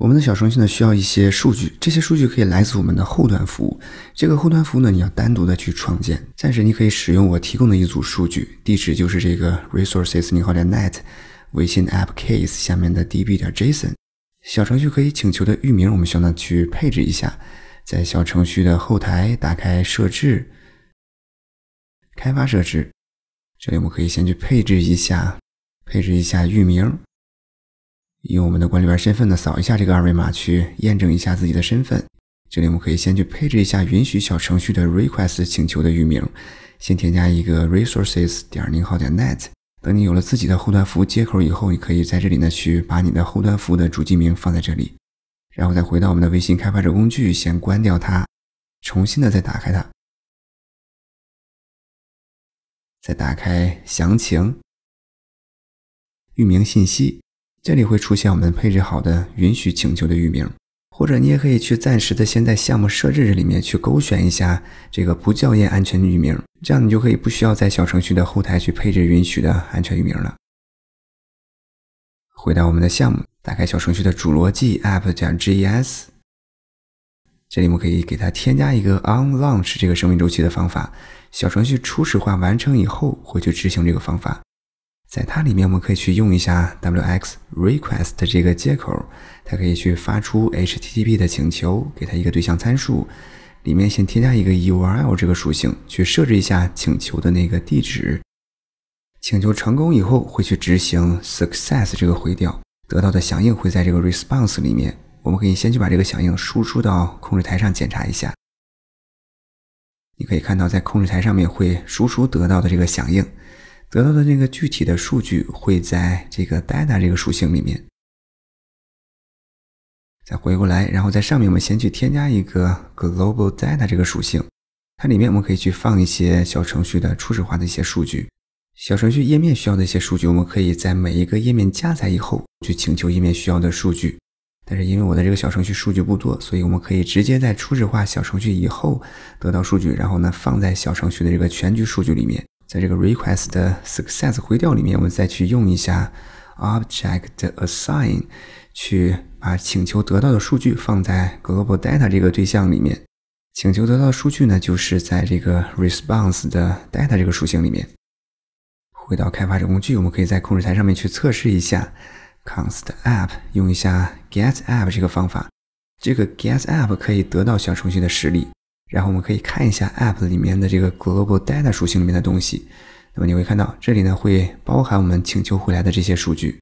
我们的小程序呢需要一些数据，这些数据可以来自我们的后端服务。这个后端服务呢，你要单独的去创建，暂时你可以使用我提供的一组数据，地址就是这个 resources000.net 微信 AppCase 下面的 DB 点 Jason。小程序可以请求的域名，我们需要呢去配置一下，在小程序的后台打开设置，开发设置，这里我们可以先去配置一下，配置一下域名。以我们的管理员身份呢，扫一下这个二维码去验证一下自己的身份。这里我们可以先去配置一下允许小程序的 request 请求的域名，先添加一个 resources 点零号点 net。等你有了自己的后端服务接口以后，你可以在这里呢去把你的后端服务的主机名放在这里，然后再回到我们的微信开发者工具，先关掉它，重新的再打开它，再打开详情域名信息。这里会出现我们配置好的允许请求的域名，或者你也可以去暂时的先在项目设置里面去勾选一下这个不校验安全域名，这样你就可以不需要在小程序的后台去配置允许的安全域名了。回到我们的项目，打开小程序的主逻辑 a p p 点 g s 这里我们可以给它添加一个 onLaunch 这个生命周期的方法，小程序初始化完成以后会去执行这个方法。在它里面，我们可以去用一下 wx request 这个接口，它可以去发出 HTTP 的请求，给它一个对象参数，里面先添加一个 URL 这个属性，去设置一下请求的那个地址。请求成功以后，会去执行 success 这个回调，得到的响应会在这个 response 里面。我们可以先去把这个响应输出到控制台上检查一下。你可以看到，在控制台上面会输出得到的这个响应。得到的这个具体的数据会在这个 data 这个属性里面。再回过来，然后在上面我们先去添加一个 global data 这个属性，它里面我们可以去放一些小程序的初始化的一些数据，小程序页面需要的一些数据，我们可以在每一个页面加载以后去请求页面需要的数据。但是因为我的这个小程序数据不多，所以我们可以直接在初始化小程序以后得到数据，然后呢放在小程序的这个全局数据里面。在这个 request 的 success 回调里面，我们再去用一下 object assign 去把请求得到的数据放在 global data 这个对象里面。请求得到的数据呢，就是在这个 response 的 data 这个属性里面。回到开发者工具，我们可以在控制台上面去测试一下 const app 用一下 get app 这个方法。这个 get app 可以得到小程序的实例。然后我们可以看一下 App 里面的这个 Global Data 属性里面的东西，那么你会看到这里呢会包含我们请求回来的这些数据。